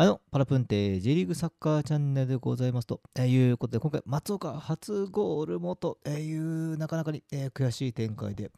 あの、パラプンテ J リーグサッカーチャンネルでございますと、えいうことで、今回、松岡初ゴール元という、なかなかに、えー、悔しい展開で、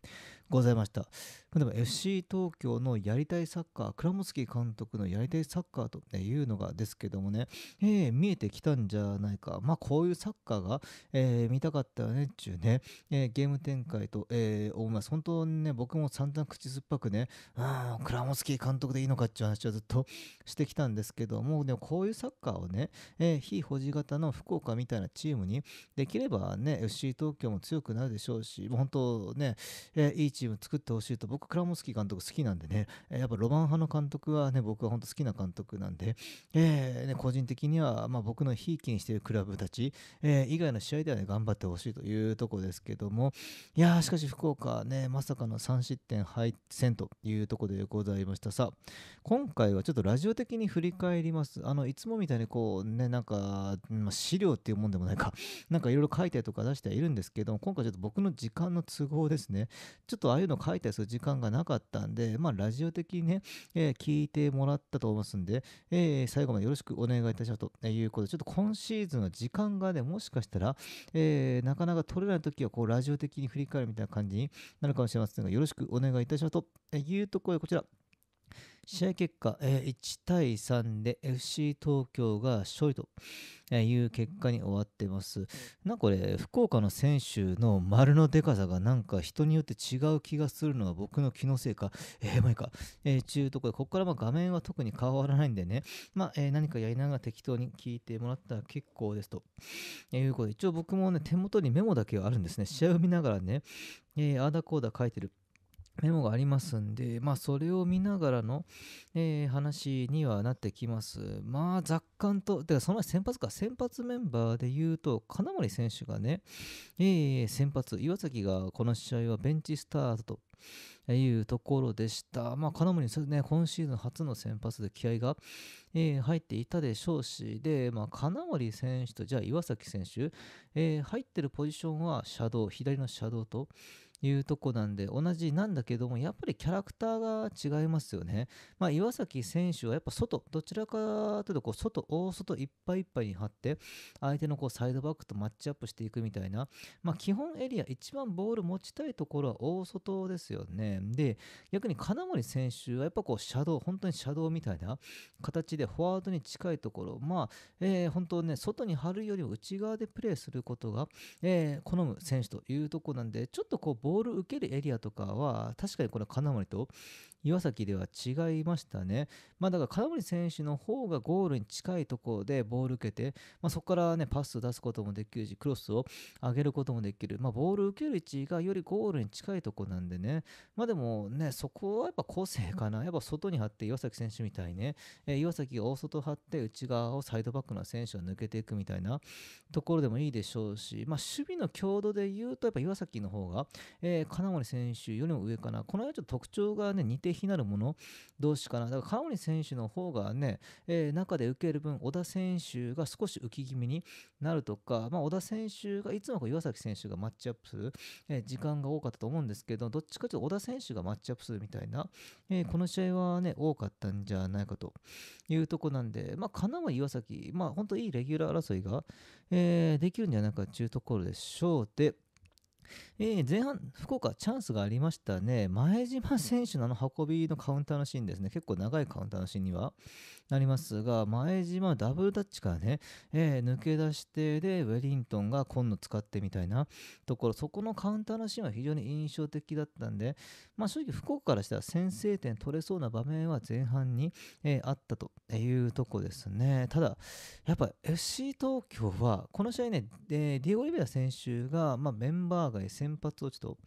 ございましたでも FC 東京のやりたいサッカークラスキー監督のやりたいサッカーというのがですけどもね、えー、見えてきたんじゃないかまあこういうサッカーが、えー、見たかったよねっちゅうね、えー、ゲーム展開と、え思います本当にね僕も散々口酸っぱくねうん倉本ー監督でいいのかっていう話をずっとしてきたんですけどもでもこういうサッカーをね、えー、非保持型の福岡みたいなチームにできればね FC 東京も強くなるでしょうし本当ね、えー、いいチームチーム作ってほしいと、僕、クラモスキー監督好きなんでね、やっぱロマン派の監督はね、僕は本当好きな監督なんで、えー、ね、個人的には、まあ、僕のひいきにしてるクラブたち、えー、以外の試合ではね、頑張ってほしいというとこですけども、いやー、しかし福岡ね、まさかの3失点敗戦というとこでございました。さあ、今回はちょっとラジオ的に振り返ります。あの、いつもみたいにこう、ね、なんか、ま資料っていうもんでもないか、なんかいろいろ書いてとか出してはいるんですけども、今回ちょっと僕の時間の都合ですね、ちょっととああいうの書いたりする時間がなかったんで、まあ、ラジオ的にね、えー、聞いてもらったと思いますんで、えー、最後までよろしくお願いいたしますということで、ちょっと今シーズンの時間がね、もしかしたら、えー、なかなか取れない時は、こう、ラジオ的に振り返るみたいな感じになるかもしれませんが、よろしくお願いいたしますというところで、こちら。試合結果、えー、1対3で FC 東京が勝利という結果に終わってます。なんかこれ、福岡の選手の丸のでかさがなんか人によって違う気がするのは僕の気のせいか、えー、まあか、えー、ちゅうところで、ここからま画面は特に変わらないんでね、まあ、えー、何かやりながら適当に聞いてもらったら結構ですと、えいうことで、一応僕もね、手元にメモだけはあるんですね。試合を見ながらね、えー、あだこうだ書いてる。メモがありますんで、まあ、それを見ながらの、えー、話にはなってきます。まあ、雑感と、てか、その先発か、先発メンバーで言うと、金森選手がね、えー、先発、岩崎がこの試合はベンチスタートというところでした。まあ、金森ね、今シーズン初の先発で気合が、えー、入っていたでしょうし、で、まあ、金森選手と、じゃあ岩崎選手、えー、入ってるポジションはシャドウ、左のシャドウと、いうとこなんで、同じなんだけども、やっぱりキャラクターが違いますよね。まあ、岩崎選手はやっぱ外、どちらかというと、こう、外、大外いっぱいいっぱいに張って、相手のこう、サイドバックとマッチアップしていくみたいな、まあ、基本エリア、一番ボール持ちたいところは大外ですよね。で、逆に金森選手はやっぱこう、シャドウ、本当にシャドウみたいな形で、フォワードに近いところ、まあ、えー、本当ね、外に張るよりも内側でプレーすることが、えー、好む選手というとこなんで、ちょっとこう、ボール受けるエリアとかは、確かにこれ金森と岩崎では違いましたね。まあだから金森選手の方がゴールに近いところでボール受けて、まあ、そこからね、パスを出すこともできるし、クロスを上げることもできる。まあボール受ける位置がよりゴールに近いとこなんでね。まあでもね、そこはやっぱ個性かな。やっぱ外に張って岩崎選手みたいね、えー、岩崎が大外張って内側をサイドバックの選手が抜けていくみたいなところでもいいでしょうし、まあ守備の強度で言うとやっぱ岩崎の方がえー、金森選手よりも上かな。この辺はちょっと特徴がね、似て非なるもの同士かな。だから金森選手の方がね、えー、中で受ける分、小田選手が少し浮き気味になるとか、まあ、小田選手がいつもこう岩崎選手がマッチアップする、えー、時間が多かったと思うんですけど、どっちかというと小田選手がマッチアップするみたいな、えこの試合はね、多かったんじゃないかというとこなんで、まあ、金森岩崎、まあ、本当いいレギュラー争いが、えできるんじゃないかというところでしょう。で、えー、前半、福岡、チャンスがありましたね。前島選手のあの運びのカウンターのシーンですね。結構長いカウンターのシーンには、なりますが、前島ダブルタッチからね、えー、抜け出してで、ウェリントンが今度使ってみたいなところ、そこのカウンターのシーンは非常に印象的だったんで、まあ正直福岡からしたら先制点取れそうな場面は前半に、えー、あったというとこですね。ただ、やっぱ FC 東京は、この試合ね、えー、ディエリベラ選手が、まあ、メンバー外先発落ちと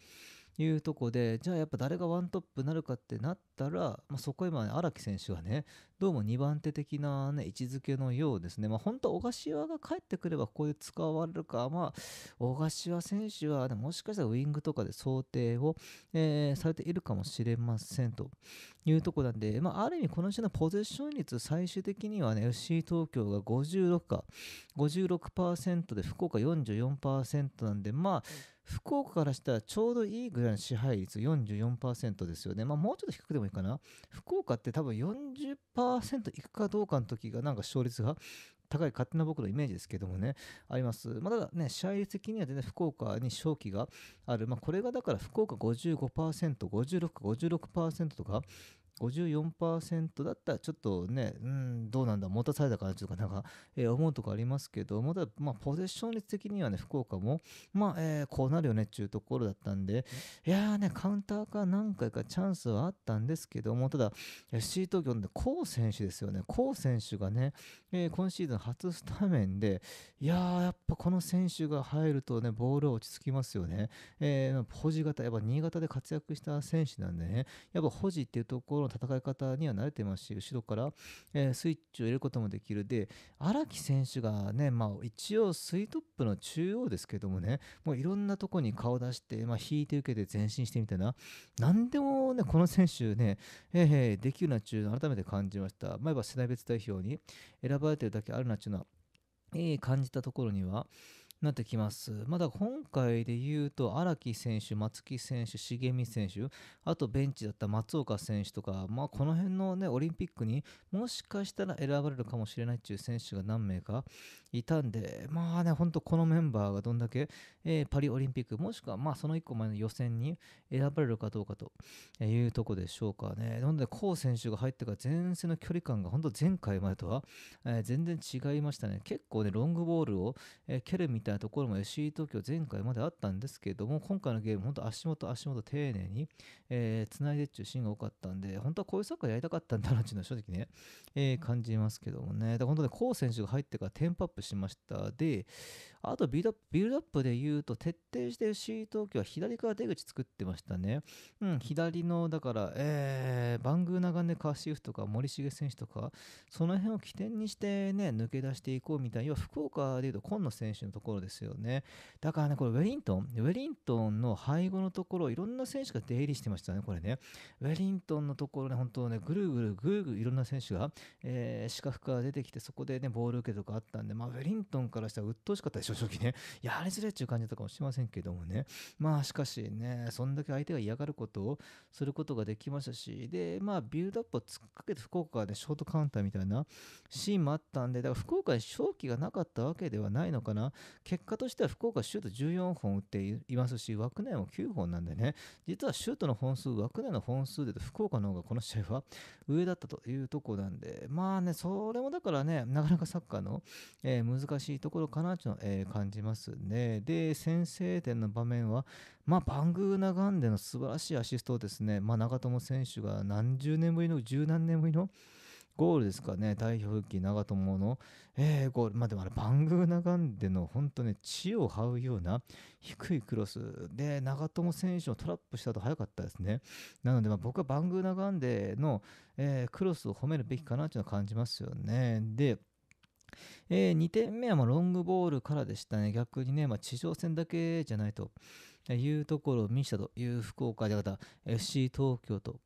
いうとこで、じゃあやっぱ誰がワントップになるかってなって、ったら、まあ、そこへ今、ね、荒木選手はね、どうも2番手的な、ね、位置づけのようですね。まあ、本当、小柏が帰ってくれば、ここで使われるか、まあ、小柏選手は、ね、もしかしたらウイングとかで想定を、えー、されているかもしれませんというとこなんで、まあ、ある意味、この試合のポゼッション率、最終的にはね、FC 東京が56か、56%で、福岡44%なんで、まあ、福岡からしたらちょうどいいぐらいの支配率44%ですよね。まあ、もうちょっと低くてももいいかな福岡って多分40%いくかどうかの時がなんか勝率が高い勝手な僕のイメージですけどもね、あります。まあ、ただね、試合率的には全然福岡に勝機がある。まあ、これがだから福岡55%、56%、56%とか、54%だったらちょっとね、うん、どうなんだ、持たされたかなとか、なんか、えー、思うとこありますけども、ただ、まあ、ポゼッション率的にはね、福岡も、まあ、えー、こうなるよねっていうところだったんで、いやーね、カウンターか何回かチャンスはあったんですけども、ただ、FC 東京のコウ選手ですよね、コウ選手がね、えー、今シーズン初スタメンで、いやー、やっぱこの選手が入るとね、ボールは落ち着きますよね。えー、保持型、やっぱ新潟で活躍した選手なんでね、やっぱ保持っていうところ戦い方には慣れてますし後ろから、えー、スイッチを入れることもできるで荒木選手がね、まあ、一応スイートップの中央ですけどもねもういろんなとこに顔出して、まあ、引いて受けて前進してみたいな何でもねこの選手ね、えー、えー、できるなっちゅうの改めて感じました前は世代別代表に選ばれてるだけあるなっちゅうのは、えー、感じたところにはなってきます。まだ今回で言うと、荒木選手、松木選手、重見選手、あとベンチだった松岡選手とか、まあ、この辺の、ね、オリンピックにもしかしたら選ばれるかもしれないという選手が何名かいたんで、まあね、本当このメンバーがどんだけ、えー、パリオリンピック、もしくはまあその1個前の予選に選ばれるかどうかというとこでしょうかね。なので、コウ選手が入ってから前線の距離感が本当前回までとは、えー、全然違いましたね。結構ね、ロングボールを、えー、蹴るみたいなところも FC 東京前回まであったんですけども、今回のゲーム、本当足元足元丁寧に、えー、繋いでっていうシーンが多かったんで、本当はこういうサッカーやりたかったんだなっていうのは正直ね、えー、感じますけどもね。だ本当ね、コウ選手が入ってからテンポアップしました。で、あとビルドアップビルドアップで言うと、徹底して FC 東京は左から出口作ってましたね。うん、左の、だから、えー、バングーナガネ・カーシーフとか森重選手とか、その辺を起点にしてね、抜け出していこうみたいな、要は福岡でいうと、今野選手のところですよね。だからね、これウェリントン、ウェリントンの背後のところ、いろんな選手が出入りしてましたね、これね。ウェリントンのところね、本当ね、ぐるぐるぐるぐるいろんな選手が、えー、四角から出てきて、そこでね、ボール受けとかあったんで、まあ、ウェリントンからしたら鬱陶しかったでしょ、正直ね。やりづらいっていう感じだったかもしれませんけどもね。まあ、しかしね、そんだけ相手が嫌がることをすることができましたし、で、まあ、ビルドアップを突っかけて福岡でショートカウンターみたいなシーンもあったんで、だから福岡に勝機がなかったわけではないのかな。結果としては福岡シュート14本打っていますし枠内も9本なんでね実はシュートの本数枠内の本数でと福岡の方がこの試合は 上だったというところなんでまあねそれもだからねなかなかサッカーの、えー、難しいところかなというのを、えー、感じますねで先制点の場面はまあバングーナガンデの素晴らしいアシストをですねまあ長友選手が何十年ぶりの十何年ぶりのゴールですかね、代表復帰長友の、えー、ゴール、まあでもあれ、バングーナガンデの本当ね、血を這うような低いクロスで、長友選手をトラップしたと早かったですね。なので、僕はバングーナガンデの、えー、クロスを褒めるべきかなというのは感じますよね。で、えー、2点目はまロングボールからでしたね。逆にね、まあ、地上戦だけじゃないというところを見せたという福岡でた FC 東京と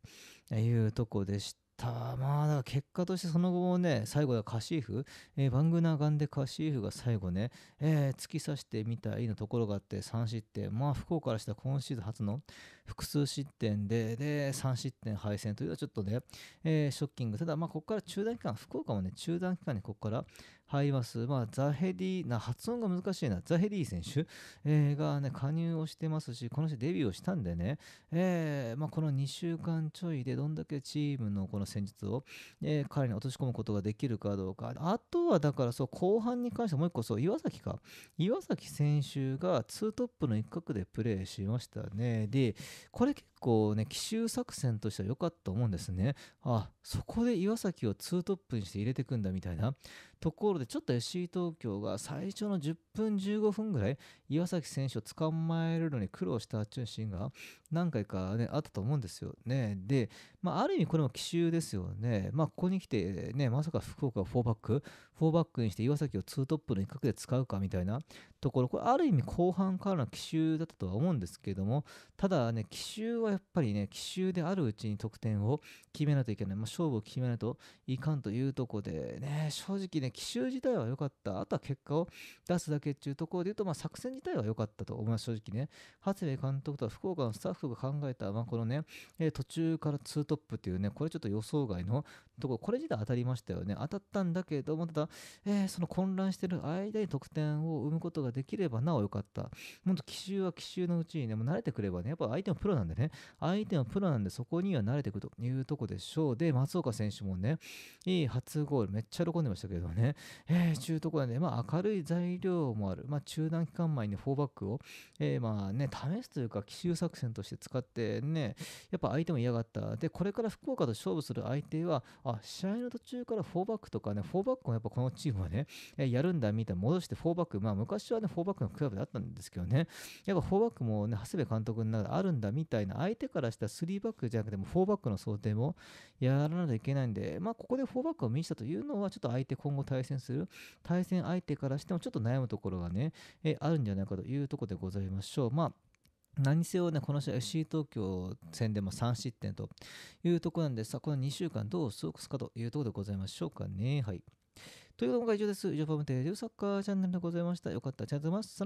いうとこでした。た。まあ、だから結果としてその後もね、最後はカシーフ、えー、バングナーガンでカシーフが最後ね、えー、突き刺してみたいなところがあって3失点。まあ、福岡からしたら今シーズン初の複数失点で、で、3失点敗戦というのはちょっとね、えー、ショッキング。ただ、まあ、ここから中断期間、福岡もね、中断期間にここから、入ります。まあ、ザヘディな、発音が難しいな、ザヘディ選手、えー、がね、加入をしてますし、この人デビューをしたんでね、えー、まあ、この2週間ちょいでどんだけチームのこの戦術を、えー、彼に落とし込むことができるかどうか。あとは、だからそう、後半に関してもう一個そう、岩崎か。岩崎選手がツートップの一角でプレーしましたね。で、これ結構ね奇襲作戦としては良かったと思うんですねあそこで岩崎を2トップにして入れてくんだみたいなところでちょっと FC 東京が最初の10分15分ぐらい岩崎選手を捕まえるのに苦労したっていうシーンが何回かねあったと思うんですよねで、まあ、ある意味これも奇襲ですよねまあここに来てねまさか福岡を4バック4バックにして岩崎を2トップの一角で使うかみたいなところこれある意味後半からの奇襲だったとは思うんですけどもただね奇襲ははやっぱりね、奇襲であるうちに得点を決めないといけない。まあ、勝負を決めないといかんというとこで、ね、正直ね、奇襲自体は良かった。あとは結果を出すだけっていうところで言うと、まあ、作戦自体は良かったと思います、正直ね。初部監督とは福岡のスタッフが考えた、まあ、このね、え途中から2トップっていうね、これちょっと予想外のところ、これ自体当たりましたよね。当たったんだけども、ただ、えー、その混乱してる間に得点を生むことができればなお良かった。もっと奇襲は奇襲のうちにね、もう慣れてくればね、やっぱ相手もプロなんでね、相手はプロなんでそこには慣れていくというとこでしょう。で、松岡選手もね、いい初ゴール、めっちゃ喜んでましたけどね、えー、中途なんで、まあ、明るい材料もある、まあ、中断期間前に4バックを、えー、まあね、試すというか、奇襲作戦として使ってね、やっぱ相手も嫌がった。で、これから福岡と勝負する相手は、あ、試合の途中から4バックとかね、4バックもやっぱこのチームはね、えやるんだみたいな、戻して4バック、まあ、昔はね、4バックのクラブだったんですけどね、やっぱ4バックもね、長谷部監督の中であるんだみたいな、相手からしたら3バックじゃなくても4バックの想定もやらなきゃいけないんで、まあ、ここで4バックを見せたというのは、ちょっと相手、今後対戦する、対戦相手からしてもちょっと悩むところがね、えあるんじゃないかというところでございましょう。まあ何せよね、この試合、FC 東京戦でも3失点というところなんで、さあ、この2週間どう過ごすかというところでございましょうかね。はい。というのは以上です。以上、パムテレビサッカーチャンネルでございました。よかったらチャンネルます。さ